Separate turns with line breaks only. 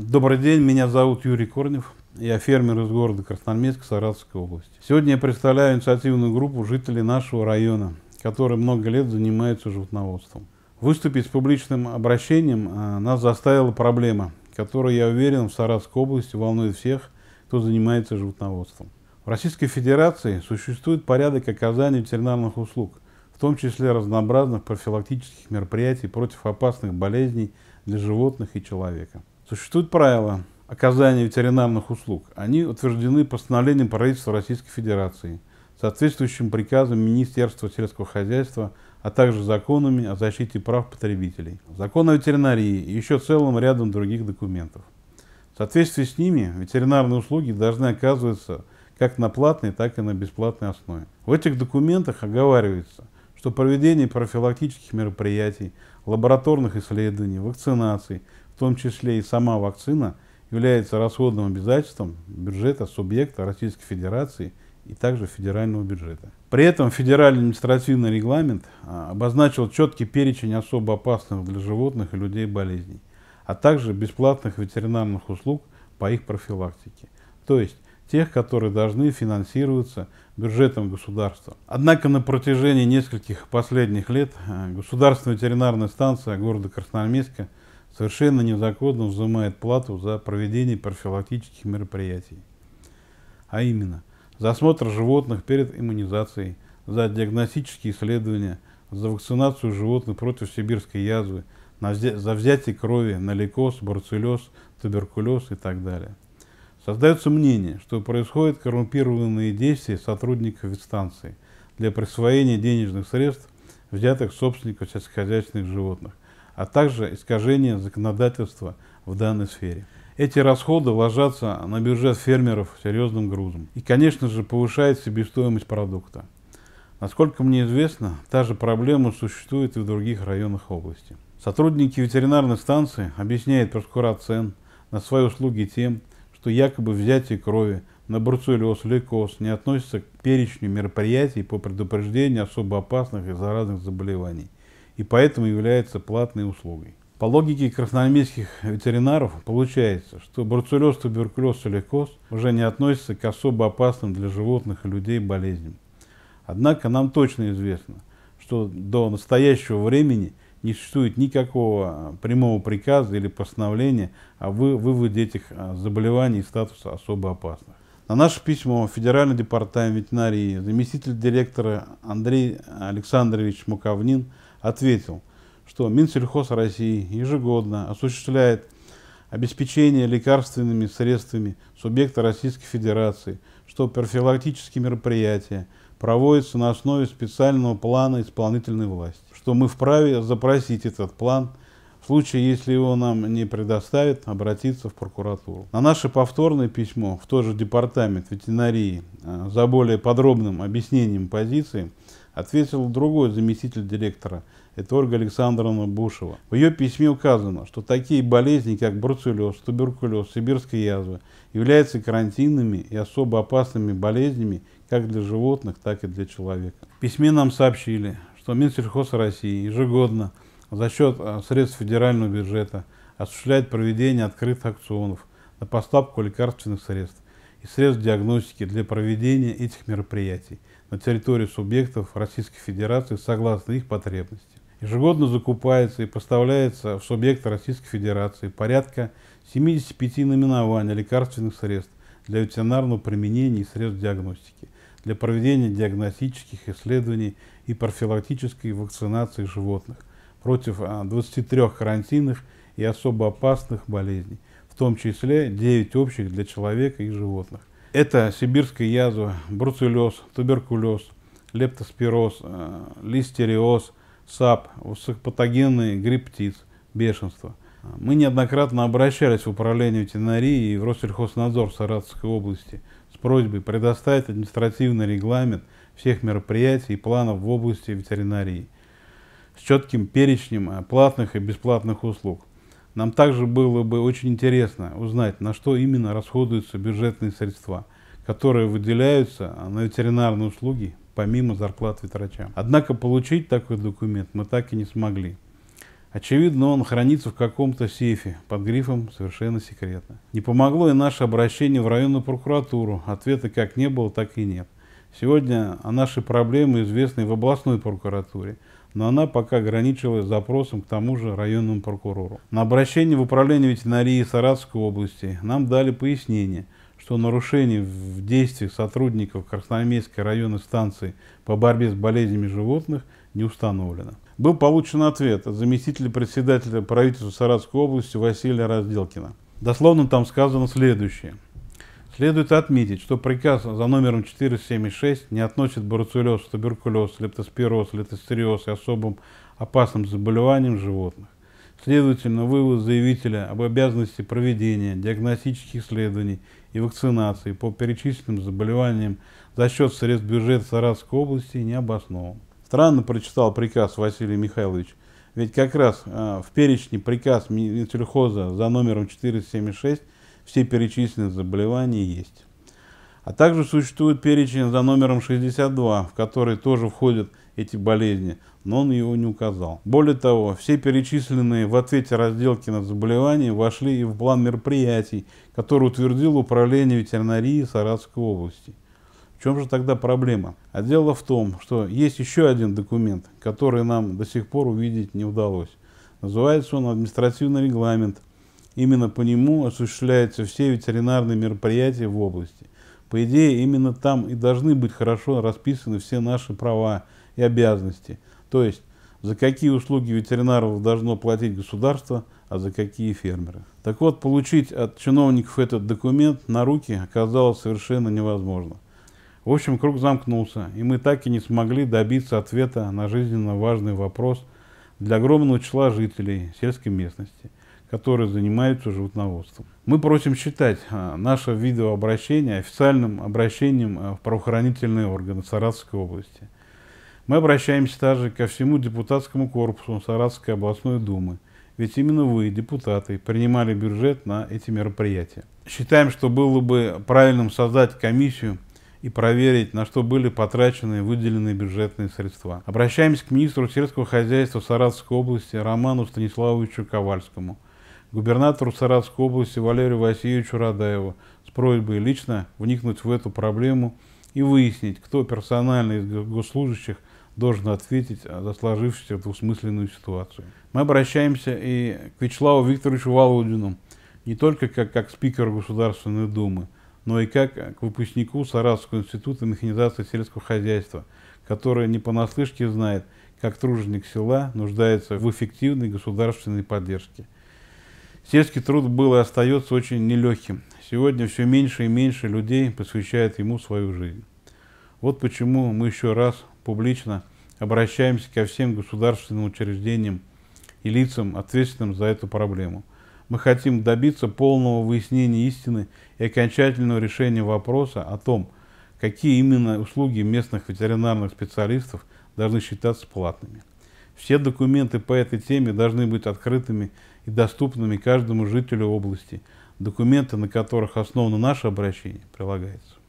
Добрый день, меня зовут Юрий Корнев. Я фермер из города Красноармейска Саратовской области. Сегодня я представляю инициативную группу жителей нашего района, которые много лет занимаются животноводством. Выступить с публичным обращением э, нас заставила проблема, которая, я уверен, в Саратовской области волнует всех, кто занимается животноводством. В Российской Федерации существует порядок оказания ветеринарных услуг, в том числе разнообразных профилактических мероприятий против опасных болезней для животных и человека. Существуют правила оказания ветеринарных услуг. Они утверждены постановлением правительства Российской Федерации, соответствующим приказом Министерства сельского хозяйства, а также законами о защите прав потребителей, закон о ветеринарии и еще целым рядом других документов. В соответствии с ними ветеринарные услуги должны оказываться как на платной, так и на бесплатной основе. В этих документах оговаривается, что проведение профилактических мероприятий, лабораторных исследований, вакцинаций – в том числе и сама вакцина, является расходным обязательством бюджета субъекта Российской Федерации и также федерального бюджета. При этом федеральный административный регламент а, обозначил четкий перечень особо опасных для животных и людей болезней, а также бесплатных ветеринарных услуг по их профилактике, то есть тех, которые должны финансироваться бюджетом государства. Однако на протяжении нескольких последних лет а, Государственная ветеринарная станция города Красноармейска – совершенно незаконно взимает плату за проведение профилактических мероприятий. А именно, за осмотр животных перед иммунизацией, за диагностические исследования, за вакцинацию животных против сибирской язвы, за взятие крови на лейкоз, барцеллез, туберкулез и так далее. Создается мнение, что происходят коррумпированные действия сотрудников ветстанции для присвоения денежных средств, взятых собственников сельскохозяйственных животных, а также искажение законодательства в данной сфере. Эти расходы ложатся на бюджет фермеров серьезным грузом и, конечно же, повышает себестоимость продукта. Насколько мне известно, та же проблема существует и в других районах области. Сотрудники ветеринарной станции объясняют прескура цен на свои услуги тем, что якобы взятие крови на бруцеллез, лейкоз не относится к перечню мероприятий по предупреждению особо опасных и заразных заболеваний и поэтому является платной услугой. По логике красноармейских ветеринаров получается, что бруцеллез, туберкулез, соликоз уже не относятся к особо опасным для животных и людей болезням. Однако нам точно известно, что до настоящего времени не существует никакого а, прямого приказа или постановления о выводе этих а, заболеваний из статуса особо опасных. На наше письмо в Федеральный департамент ветеринарии заместитель директора Андрей Александрович Муковнин ответил, что Минсельхоз России ежегодно осуществляет обеспечение лекарственными средствами субъекта Российской Федерации, что профилактические мероприятия проводятся на основе специального плана исполнительной власти, что мы вправе запросить этот план – в случае, если его нам не предоставят, обратиться в прокуратуру. На наше повторное письмо в тот же департамент ветеринарии э, за более подробным объяснением позиции ответил другой заместитель директора, это Ольга Александровна Бушева. В ее письме указано, что такие болезни, как бруцеллез, туберкулез, сибирская язва, являются карантинными и особо опасными болезнями как для животных, так и для человека. В письме нам сообщили, что Минсельхоз России ежегодно за счет а, средств федерального бюджета осуществляет проведение открытых акционов на поставку лекарственных средств и средств диагностики для проведения этих мероприятий – на территории субъектов Российской Федерации согласно их потребностям. Ежегодно закупается и поставляется в субъекты Российской Федерации порядка 75 наименований лекарственных средств для ветеринарного применения и средств диагностики, для проведения диагностических исследований и профилактической вакцинации животных против 23 а, карантинных и особо опасных болезней, в том числе 9 общих для человека и животных. Это сибирская язва, бруцеллез, туберкулез, лептоспироз, э, листериоз, САП, высокопатогенный грипп птиц, бешенство. Мы неоднократно обращались в управление ветеринарии и в Россельхознадзор Саратовской области с просьбой предоставить административный регламент всех мероприятий и планов в области ветеринарии с четким перечнем э, платных и бесплатных услуг. Нам также было бы очень интересно узнать, на что именно расходуются бюджетные средства, которые выделяются а, на ветеринарные услуги помимо зарплат ветрачам. Однако получить такой документ мы так и не смогли. Очевидно, он хранится в каком-то сейфе под грифом «Совершенно секретно». Не помогло и наше обращение в районную прокуратуру. Ответа как не было, так и нет. Сегодня о нашей проблеме известны в областной прокуратуре, но она пока ограничивалась запросом к тому же районному прокурору. На обращение в Управление ветеринарии Саратовской области нам дали пояснение, что нарушений в действиях сотрудников Красноармейской районной станции по борьбе с болезнями животных не установлено. Был получен ответ от заместителя председателя правительства Саратовской области Василия Разделкина. Дословно там сказано следующее. Следует отметить, что приказ за номером 476 не относит бруцеллез, туберкулез, лептоспироз, летостериоз и особым опасным заболеваниям животных. Следовательно, вывод заявителя об обязанности проведения диагностических исследований и вакцинации по перечисленным заболеваниям за счет средств бюджета Саратовской области не обоснован. Странно прочитал приказ Василий Михайлович, ведь как раз э, в перечне приказ Минсельхоза за номером 476 все перечисленные заболевания есть. А также существует перечень за номером 62, в который тоже входят эти болезни, но он его не указал. Более того, все перечисленные в ответе разделки на заболевания вошли и в план мероприятий, который утвердил Управление ветеринарии Саратовской области. В чем же тогда проблема? А дело в том, что есть еще один документ, который нам до сих пор увидеть не удалось. Называется он административный регламент Именно по нему осуществляются все ветеринарные мероприятия в области. По идее, именно там и должны быть хорошо расписаны все наши права и обязанности. То есть, за какие услуги ветеринаров должно платить государство, а за какие фермеры. Так вот, получить от чиновников этот документ на руки оказалось совершенно невозможно. В общем, круг замкнулся, и мы так и не смогли добиться ответа на жизненно важный вопрос для огромного числа жителей сельской местности – которые занимаются животноводством. Мы просим считать а, наше видеообращение официальным обращением а, в правоохранительные органы Саратовской области. Мы обращаемся также ко всему депутатскому корпусу Саратовской областной думы, ведь именно вы, депутаты, принимали бюджет на эти мероприятия. Считаем, что было бы правильным создать комиссию и проверить, на что были потрачены выделенные бюджетные средства. Обращаемся к министру сельского хозяйства Саратовской области Роману Станиславовичу Ковальскому губернатору Саратовской области Валерию Васильевичу Радаеву с просьбой лично вникнуть в эту проблему и выяснить, кто персонально из госслужащих должен ответить за сложившуюся двусмысленную ситуацию. Мы обращаемся и к Вячеславу Викторовичу Володину, не только как, как спикер Государственной Думы, но и как к выпускнику Саратовского института механизации сельского хозяйства, который не понаслышке знает, как труженик села нуждается в эффективной государственной поддержке. Сельский труд был и остается очень нелегким. Сегодня все меньше и меньше людей посвящает ему свою жизнь. Вот почему мы еще раз публично обращаемся ко всем государственным учреждениям и лицам, ответственным за эту проблему. Мы хотим добиться полного выяснения истины и окончательного решения вопроса о том, какие именно услуги местных ветеринарных специалистов должны считаться платными. Все документы по этой теме должны быть открытыми и доступными каждому жителю области. Документы, на которых основано наше обращение, прилагаются.